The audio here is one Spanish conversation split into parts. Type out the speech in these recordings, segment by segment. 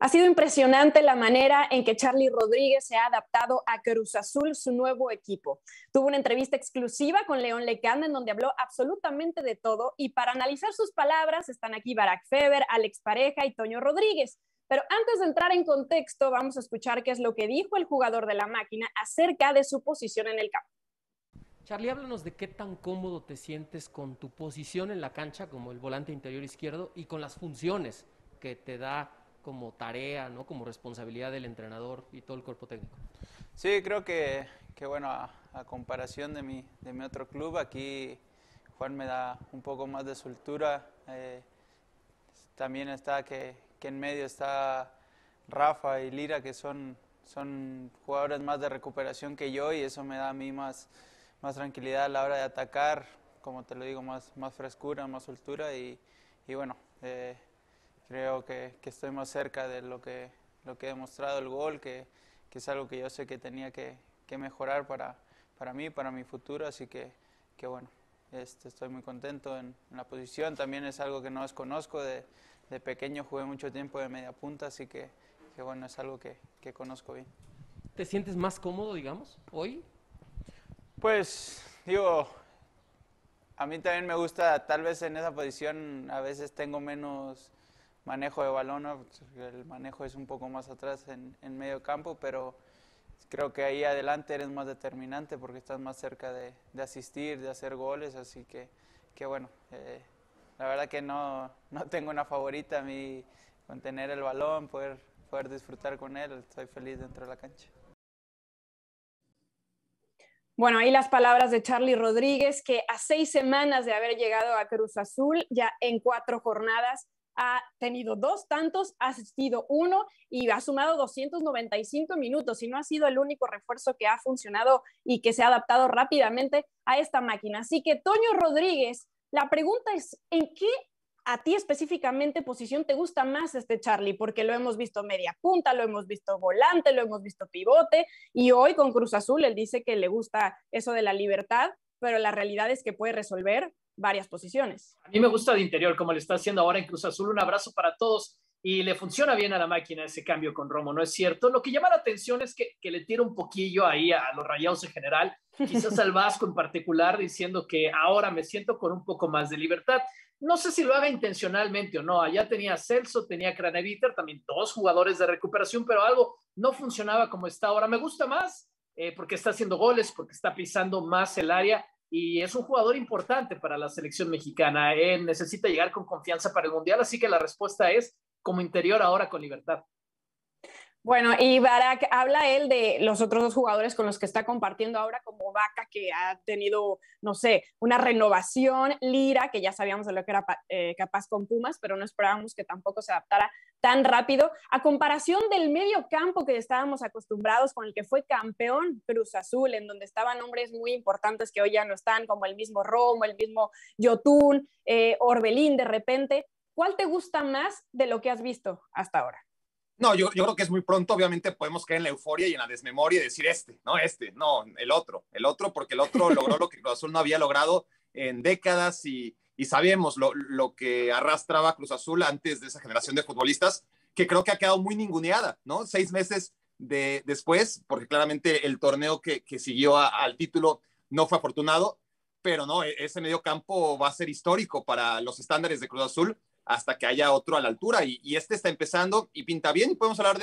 Ha sido impresionante la manera en que Charlie Rodríguez se ha adaptado a Cruz Azul, su nuevo equipo. Tuvo una entrevista exclusiva con León Lecanda en donde habló absolutamente de todo y para analizar sus palabras están aquí Barack Feber, Alex Pareja y Toño Rodríguez. Pero antes de entrar en contexto, vamos a escuchar qué es lo que dijo el jugador de la máquina acerca de su posición en el campo. Charlie, háblanos de qué tan cómodo te sientes con tu posición en la cancha como el volante interior izquierdo y con las funciones que te da como tarea, ¿no? como responsabilidad del entrenador y todo el cuerpo técnico? Sí, creo que, que bueno, a, comparación de mi, de mi otro club, aquí Juan me da un poco más de soltura. Eh, también está que, en medio está Rafa y Lira, que son, son jugadores más de recuperación que yo y eso me da a mí más, más tranquilidad a la hora de atacar, como te lo digo, más, más frescura, más soltura y, y bueno, eh, creo que, que, estoy más cerca de lo que, lo que he demostrado el gol, que, que es algo que yo sé que tenía que, que, mejorar para, para mí, para mi futuro, así que, que bueno, este, estoy muy contento en, la posición, también es algo que no desconozco, de, de pequeño jugué mucho tiempo de media punta, así que, que bueno, es algo que, que conozco bien. ¿Te sientes más cómodo, digamos, hoy? Pues digo, a mí también me gusta, tal vez en esa posición a veces tengo menos manejo de balón, el manejo es un poco más atrás en, medio campo, pero creo que ahí adelante eres más determinante porque estás más cerca de, asistir, de hacer goles, así que, bueno, eh, la verdad que no, tengo una favorita, a mí con tener el balón, poder, poder disfrutar con él, estoy feliz dentro de la cancha. Bueno, ahí las palabras de Charlie Rodríguez, que a seis semanas de haber llegado a Cruz Azul, ya en cuatro jornadas, ha tenido dos tantos, ha asistido uno y ha sumado 295 minutos y no ha sido el único refuerzo que ha funcionado y que se ha adaptado rápidamente a esta máquina. Así que Toño Rodríguez, la pregunta es, ¿en qué a ti específicamente posición te gusta más este Charlie? Porque lo hemos visto media punta, lo hemos visto volante, lo hemos visto pivote y hoy con Cruz Azul él dice que le gusta eso de la libertad, pero la realidad es que puede resolver varias posiciones. A mí me gusta de interior, como le está haciendo ahora en Cruz Azul. Un abrazo para todos. Y le funciona bien a la máquina ese cambio con Romo, ¿no es cierto? Lo que llama la atención es que, le tira un poquillo ahí a los rayados en general, quizás al Vasco en particular, diciendo que ahora me siento con un poco más de libertad. No sé si lo haga intencionalmente o no. Allá tenía Celso, tenía Craneviter, también dos jugadores de recuperación, pero algo no funcionaba como está ahora. Me gusta más eh, porque está haciendo goles, porque está pisando más el área y es un jugador importante para la selección mexicana. Él necesita llegar con confianza para el Mundial, así que la respuesta es como interior ahora con libertad. Bueno, y Barak, habla él de los otros dos jugadores con los que está compartiendo ahora, como Vaca, que ha tenido, no sé, una renovación, Lira, que ya sabíamos de lo que era eh, capaz con Pumas, pero no esperábamos que tampoco se adaptara tan rápido, a comparación del medio campo que estábamos acostumbrados, con el que fue campeón Cruz Azul, en donde estaban hombres muy importantes que hoy ya no están, como el mismo Romo, el mismo Yotun, eh, Orbelín de repente. ¿Cuál te gusta más de lo que has visto hasta ahora? No, yo, yo creo que es muy pronto, obviamente podemos caer en la euforia y en la desmemoria y decir este, no este, no, el otro, el otro, porque el otro logró lo que Cruz Azul no había logrado en décadas y, sabemos lo, que arrastraba Cruz Azul antes de esa generación de futbolistas, que creo que ha quedado muy ninguneada, ¿no? Seis meses después, porque claramente el torneo que, siguió al título no fue afortunado, pero no, e-, ese medio campo va a ser histórico para los estándares de Cruz Azul hasta que haya otro a la altura. Y, este está empezando y pinta bien. Y podemos hablar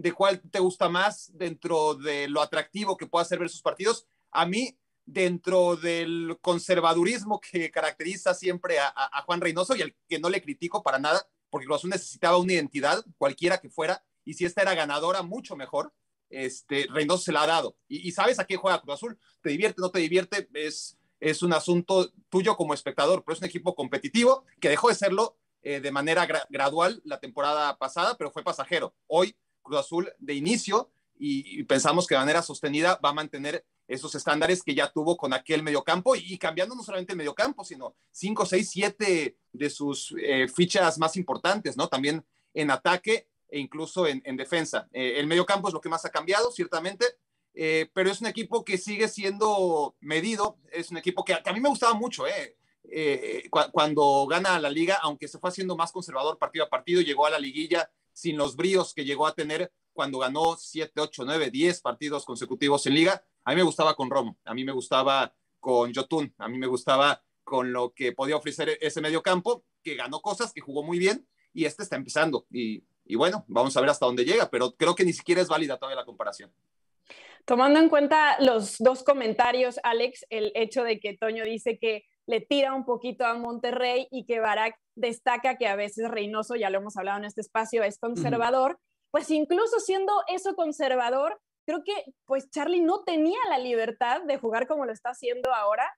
de, cuál te gusta más dentro de lo atractivo que pueda ser ver sus partidos. A mí, dentro del conservadurismo que caracteriza siempre a, Juan Reynoso y al que no le critico para nada, porque Cruz Azul necesitaba una identidad, cualquiera que fuera, y si esta era ganadora, mucho mejor. Este, Reynoso se la ha dado. Y, sabes a qué juega Cruz Azul. Te divierte, no te divierte, es, es un asunto tuyo como espectador, pero es un equipo competitivo que dejó de serlo eh, de manera gradual la temporada pasada, pero fue pasajero. Hoy Cruz Azul de inicio y, pensamos que de manera sostenida va a mantener esos estándares que ya tuvo con aquel mediocampo y, y cambiando no solamente el mediocampo, sino 5, 6, 7 de sus eh, fichas más importantes, ¿no? También en ataque e incluso en, defensa. Eh, el mediocampo es lo que más ha cambiado, ciertamente, eh, pero es un equipo que sigue siendo medido, es un equipo que, que a mí me gustaba mucho, eh. Eh, cuando gana la liga, aunque se fue haciendo más conservador partido a partido, llegó a la liguilla sin los bríos que llegó a tener cuando ganó 7, 8, 9, 10 partidos consecutivos en liga. A mí me gustaba con Rom a mí me gustaba con Jotun, a mí me gustaba con lo que podía ofrecer e-, ese medio campo, que ganó cosas, que jugó muy bien y este está empezando. Y, y bueno, vamos a ver hasta dónde llega, pero creo que ni siquiera es válida todavía la comparación. Tomando en cuenta los dos comentarios, Alex, el hecho de que Toño dice que le tira un poquito a Monterrey y que Barack destaca que a veces Reynoso, ya lo hemos hablado en este espacio, es conservador, pues incluso siendo eso conservador, creo que pues Charlie no tenía la libertad de jugar como lo está haciendo ahora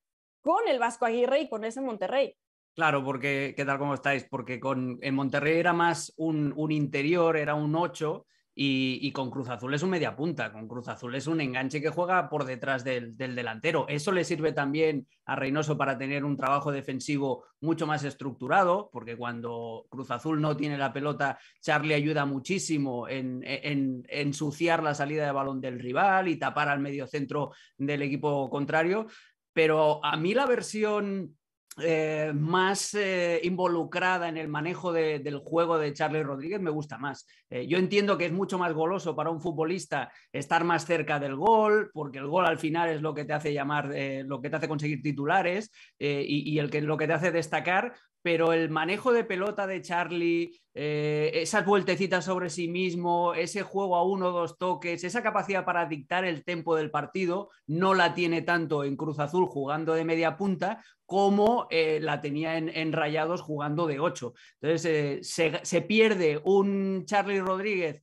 con el Vasco Aguirre y con ese Monterrey. Claro, porque, ¿qué tal cómo estáis? Porque con, en Monterrey era más un, un interior, era un 8, y, con Cruz Azul es un media punta, con Cruz Azul es un enganche que juega por detrás del, delantero. Eso le sirve también a Reynoso para tener un trabajo defensivo mucho más estructurado, porque cuando Cruz Azul no tiene la pelota, Charlie ayuda muchísimo en, en ensuciar la salida de balón del rival y tapar al medio centro del equipo contrario. Pero a mí la versión eh, más eh, involucrada en el manejo del juego de Charles Rodríguez me gusta más. Eh, yo entiendo que es mucho más goloso para un futbolista estar más cerca del gol, porque el gol al final es lo que te hace llamar, lo que te hace conseguir titulares y, y, el que, lo que te hace destacar, pero el manejo de pelota de Charlie, eh, esas vueltecitas sobre sí mismo, ese juego a uno o dos toques, esa capacidad para dictar el tempo del partido, no la tiene tanto en Cruz Azul jugando de media punta como eh, la tenía en, Rayados jugando de ocho. Entonces, eh, se, se pierde un Charlie Rodríguez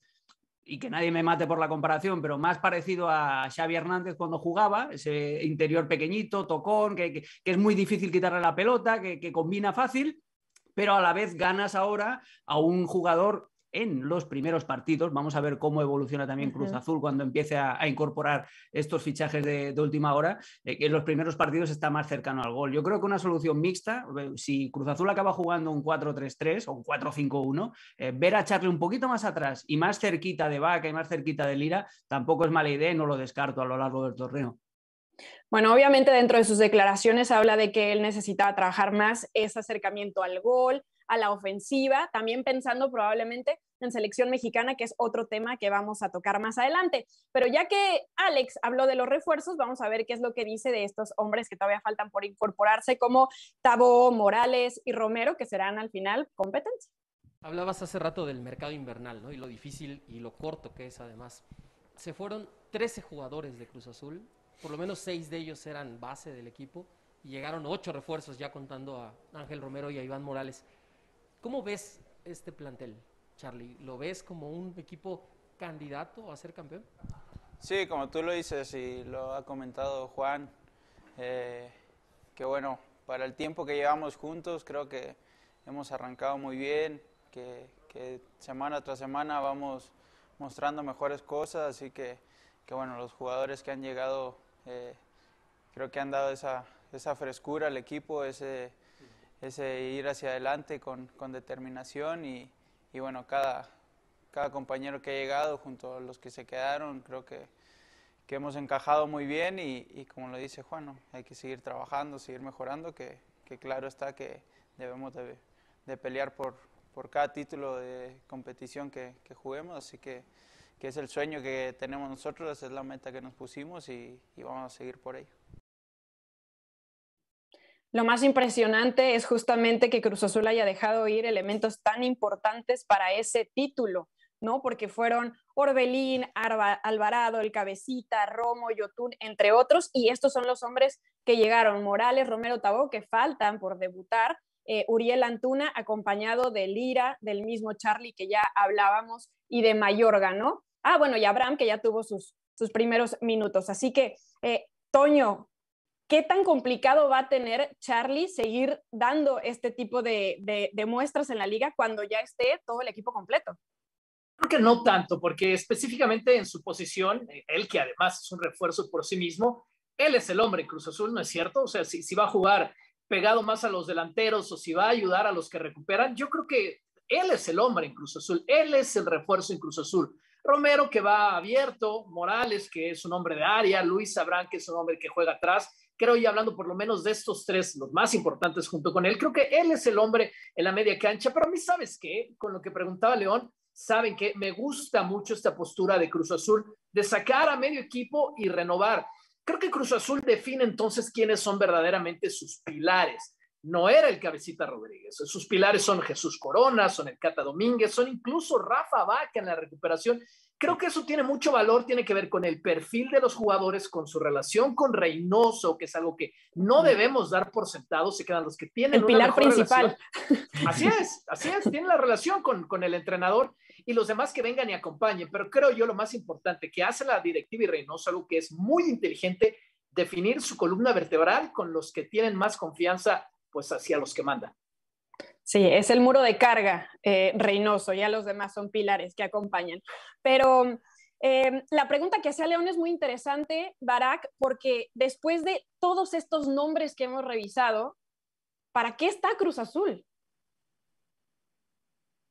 y que nadie me mate por la comparación, pero más parecido a Xavi Hernández cuando jugaba, ese interior pequeñito, tocón, que, es muy difícil quitarle la pelota, que, que combina fácil, pero a la vez ganas ahora a un jugador en los primeros partidos. Vamos a ver cómo evoluciona también Cruz Azul cuando empiece a, incorporar estos fichajes de, última hora, eh, que en los primeros partidos está más cercano al gol. Yo creo que una solución mixta, eh, si Cruz Azul acaba jugando un 4-3-3 o un 4-5-1, eh, ver a Charlie un poquito más atrás y más cerquita de Vaca y más cerquita de Lira, tampoco es mala idea y no lo descarto a lo largo del torneo. Bueno, obviamente dentro de sus declaraciones habla de que él necesita trabajar más ese acercamiento al gol, a la ofensiva, también pensando probablemente en selección mexicana, que es otro tema que vamos a tocar más adelante. Pero ya que Alex habló de los refuerzos, vamos a ver qué es lo que dice de estos hombres que todavía faltan por incorporarse, como Tabo, Morales y Romero, que serán al final competencia. Hablabas hace rato del mercado invernal, ¿no? Y lo difícil y lo corto que es además. Se fueron 13 jugadores de Cruz Azul, por lo menos 6 de ellos eran base del equipo, y llegaron 8 refuerzos ya contando a Ángel Romero y a Iván Morales. ¿Cómo ves este plantel, Charlie? ¿Lo ves como un equipo candidato a ser campeón? Sí, como tú lo dices y lo ha comentado Juan, eh, que bueno, para el tiempo que llevamos juntos creo que hemos arrancado muy bien, que, semana tras semana vamos mostrando mejores cosas, así que, bueno, los jugadores que han llegado eh, creo que han dado esa frescura al equipo, ese, ese ir hacia adelante con, determinación y, bueno, cada, cada, compañero que ha llegado junto a los que se quedaron, creo que, hemos encajado muy bien y, como lo dice Juan, hay que seguir trabajando, seguir mejorando, que, claro está que debemos de, pelear por, por, cada título de competición que, juguemos, así que, es el sueño que tenemos nosotros, es la meta que nos pusimos y vamos a seguir por ello. Lo más impresionante es justamente que Cruz Azul haya dejado ir elementos tan importantes para ese título, ¿no? Porque fueron Orbelín, Alvarado, El Cabecita, Romo, Yotun, entre otros, y estos son los hombres que llegaron, Morales, Romero Tabó, que faltan por debutar, eh, Uriel Antuna, acompañado de Lira, del mismo Charlie que ya hablábamos, y de Mayorga, ¿no? Ah, bueno, y Abraham, que ya tuvo sus, primeros minutos. Así que, eh, Toño, ¿Qué tan complicado va a tener Charlie seguir dando este tipo de, muestras en la liga cuando ya esté todo el equipo completo? Creo que no tanto, porque específicamente en su posición, eh, él que además es un refuerzo por sí mismo, él es el hombre en Cruz Azul, ¿no es cierto? O sea, si, va a jugar pegado más a los delanteros o si va a ayudar a los que recuperan, yo creo que él es el hombre en Cruz Azul, él es el refuerzo en Cruz Azul. Romero que va abierto, Morales que es un hombre de área, Luis Sabrán que es un hombre que juega atrás, creo y hablando por lo menos de estos tres, los más importantes junto con él, creo que él es el hombre en la media cancha, pero a mí sabes qué, con lo que preguntaba León, saben que me gusta mucho esta postura de Cruz Azul de sacar a medio equipo y renovar. Creo que Cruz Azul define entonces quiénes son verdaderamente sus pilares. No era el cabecita Rodríguez. Sus pilares son Jesús Corona, son el Cata Domínguez, son incluso Rafa Vaca en la recuperación Creo que eso tiene mucho valor, tiene que ver con el perfil de los jugadores, con su relación con Reynoso, que es algo que no debemos dar por sentado, se quedan los que tienen. El pilar principal. Así es, así es, tienen la relación con, con el entrenador y los demás que vengan y acompañen, pero creo yo lo más importante que hace la directiva y Reynoso, algo que es muy inteligente, definir su columna vertebral con los que tienen más confianza, pues hacia los que mandan. Sí, es el muro de carga, eh, Reynoso, ya los demás son pilares que acompañan. Pero eh, la pregunta que hace León es muy interesante, Barak, porque después de todos estos nombres que hemos revisado, ¿para qué está Cruz Azul?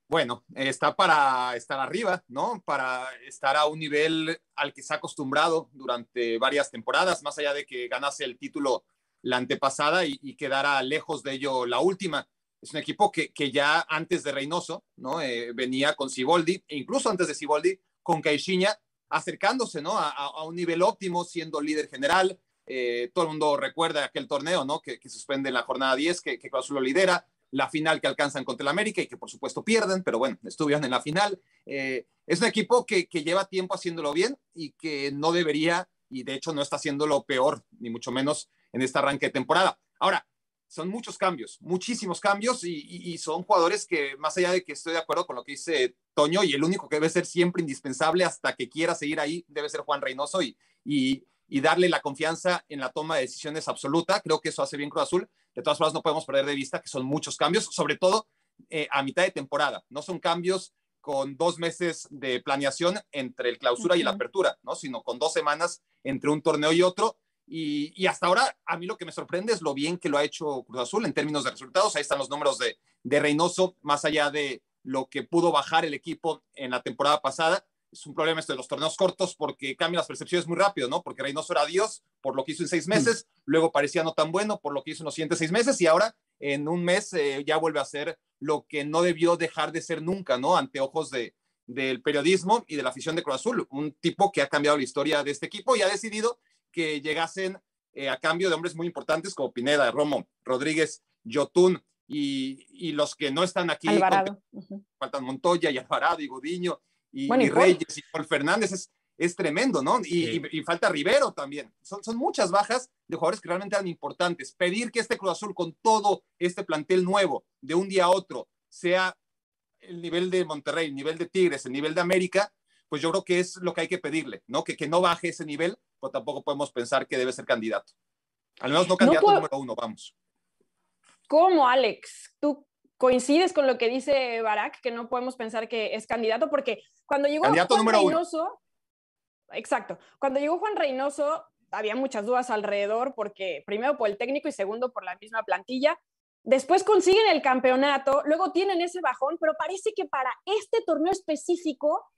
Bueno, está para estar arriba, ¿no? Para estar a un nivel al que se ha acostumbrado durante varias temporadas, más allá de que ganase el título la antepasada y quedara lejos de ello la última es un equipo que, que ya antes de Reynoso, ¿no? Eh, venía con Siboldi, e incluso antes de Siboldi, con Caixinha, acercándose, ¿no? A, un nivel óptimo, siendo líder general. Eh, todo el mundo recuerda aquel torneo, ¿no? Que, suspende la jornada 10, que, Clausulo lidera, la final que alcanzan contra el América y que por supuesto pierden, pero bueno, estuvieron en la final. Eh, es un equipo que, que, lleva tiempo haciéndolo bien y que no debería, y de hecho no está haciéndolo peor, ni mucho menos en este arranque de temporada. Ahora, son muchos cambios, muchísimos cambios y, son jugadores que, más allá de que estoy de acuerdo con lo que dice Toño, y el único que debe ser siempre indispensable hasta que quiera seguir ahí debe ser Juan Reynoso y, y, darle la confianza en la toma de decisiones absoluta. Creo que eso hace bien Cruz Azul. De todas formas, no podemos perder de vista que son muchos cambios, sobre todo eh, a mitad de temporada. No son cambios con dos meses de planeación entre el clausura y la apertura, ¿no? sino con dos semanas entre un torneo y otro y, hasta ahora, a mí lo que me sorprende es lo bien que lo ha hecho Cruz Azul en términos de resultados. Ahí están los números de, de Reynoso, más allá de lo que pudo bajar el equipo en la temporada pasada. Es un problema esto de los torneos cortos porque cambian las percepciones muy rápido, ¿no? Porque Reynoso era Dios por lo que hizo en seis mm. meses, luego parecía no tan bueno por lo que hizo en los siguientes seis meses y ahora en un mes eh, ya vuelve a ser lo que no debió dejar de ser nunca, ¿no? Ante ojos de, del periodismo y de la afición de Cruz Azul, un tipo que ha cambiado la historia de este equipo y ha decidido que llegasen eh, a cambio de hombres muy importantes como Pineda, Romo, Rodríguez, Jotún, y, y los que no están aquí. Alvarado. Faltan Montoya y Alvarado y Gudiño y, Reyes y Paul Fernández. Es, es tremendo, ¿no? Y, falta Rivero también. Son, son muchas bajas de jugadores que realmente eran importantes. Pedir que este Cruz Azul con todo este plantel nuevo de un día a otro sea el nivel de Monterrey, el nivel de Tigres, el nivel de América, pues yo creo que es lo que hay que pedirle, ¿no? Que, que no baje ese nivel pues tampoco podemos pensar que debe ser candidato. Al menos no candidato número uno, vamos. ¿Cómo, Alex? ¿Tú coincides con lo que dice Barack, que no podemos pensar que es candidato? Porque cuando llegó Juan Reynoso, exacto, cuando llegó Juan Reynoso había muchas dudas alrededor, porque primero por el técnico y segundo por la misma plantilla. Después consiguen el campeonato, luego tienen ese bajón, pero parece que para este torneo específico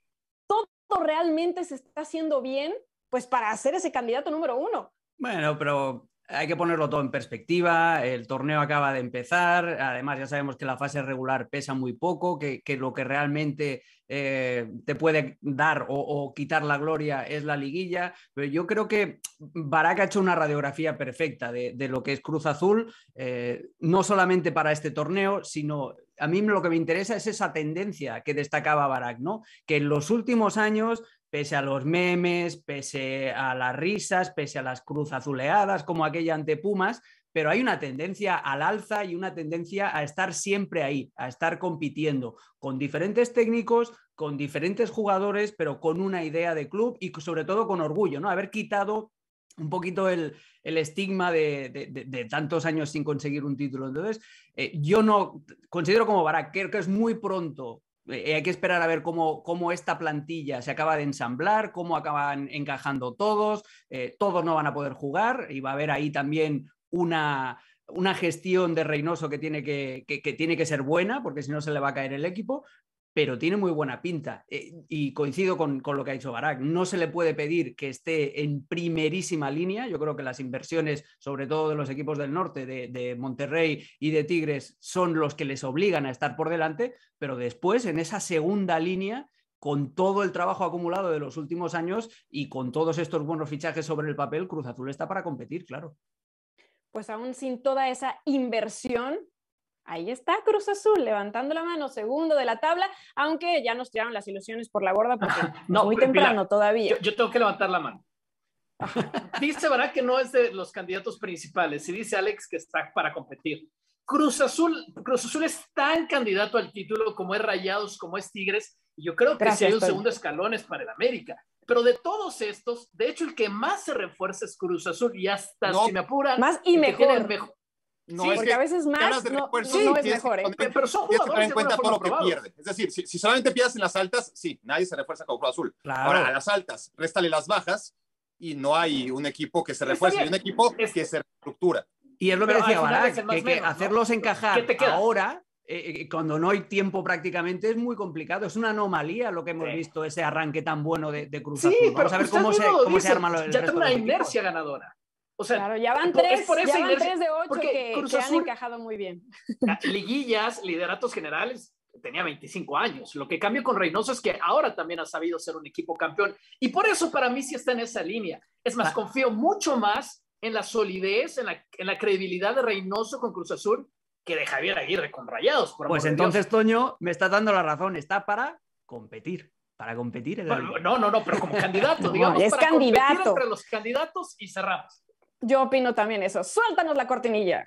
todo realmente se está haciendo bien pues para ser ese candidato número uno. Bueno, pero hay que ponerlo todo en perspectiva, el torneo acaba de empezar, además ya sabemos que la fase regular pesa muy poco, que, lo que realmente eh, te puede dar o, quitar la gloria es la liguilla, pero yo creo que Barak ha hecho una radiografía perfecta de, lo que es Cruz Azul, eh, no solamente para este torneo, sino a mí lo que me interesa es esa tendencia que destacaba Barack ¿no? Que en los últimos años pese a los memes, pese a las risas, pese a las cruz azuleadas como aquella ante Pumas, pero hay una tendencia al alza y una tendencia a estar siempre ahí, a estar compitiendo con diferentes técnicos, con diferentes jugadores, pero con una idea de club y sobre todo con orgullo, ¿no? Haber quitado un poquito el, estigma de, tantos años sin conseguir un título. Entonces, eh, yo no considero como Barak, creo que es muy pronto eh, hay que esperar a ver cómo, cómo, esta plantilla se acaba de ensamblar, cómo acaban encajando todos, eh, todos no van a poder jugar y va a haber ahí también una, una gestión de Reynoso que tiene que, que, que tiene que, ser buena, porque si no se le va a caer el equipo, pero tiene muy buena pinta. Eh, y coincido con, lo que ha dicho Barack No se le puede pedir que esté en primerísima línea. Yo creo que las inversiones, sobre todo de los equipos del norte, de, de, Monterrey y de Tigres, son los que les obligan a estar por delante, pero después, en esa segunda línea con todo el trabajo acumulado de los últimos años y con todos estos buenos fichajes sobre el papel, Cruz Azul está para competir, claro. Pues aún sin toda esa inversión, Ahí está Cruz Azul levantando la mano, segundo de la tabla, aunque ya nos tiraron las ilusiones por la borda porque no, muy temprano todavía. Yo, tengo que levantar la mano. dice verdad que no es de los candidatos principales, y dice Alex que está para competir. Cruz Azul, Cruz Azul es tan candidato al título como es Rayados, como es Tigres, y yo creo que si hay un segundo escalón es para el América. Pero de todos estos, de hecho, el que más se refuerza es Cruz Azul, y hasta si me apuran, más y mejor. No porque a veces más no, es mejor. ¿eh? pero son tienes que tener en cuenta todo lo que pierde. Es decir, si, solamente pierdes en las altas, sí, nadie se refuerza con Cruz Azul. Ahora, a las altas, réstale las bajas y no hay un equipo que se refuerce, hay un equipo es... que se reestructura. Y es lo que decía Barak, que, hacerlos encajar ahora, eh, eh, cuando no hay tiempo prácticamente, es muy complicado. Es una anomalía lo que hemos visto, ese arranque tan bueno de, de Cruz Azul. Vamos a ver cómo se, cómo se, arma Ya tiene una inercia ganadora. O sea, ya van tres, por ya van tres de ocho que, han encajado muy bien. Ah, liguillas, lideratos generales, tenía 25 años. Lo que cambió con Reynoso es que ahora también ha sabido ser un equipo campeón. Y por eso para mí sí está en esa línea. Es más, ah. confío mucho más en la solidez, en la, en la credibilidad de Reynoso con Cruz Azul que de Javier Aguirre con Rayados. Por pues entonces, Toño, me está dando la razón. Está para competir. Para competir. no, no, no, pero como candidato, digamos. Es para candidato. entre los candidatos y cerramos. Yo opino también eso. Suéltanos la cortinilla.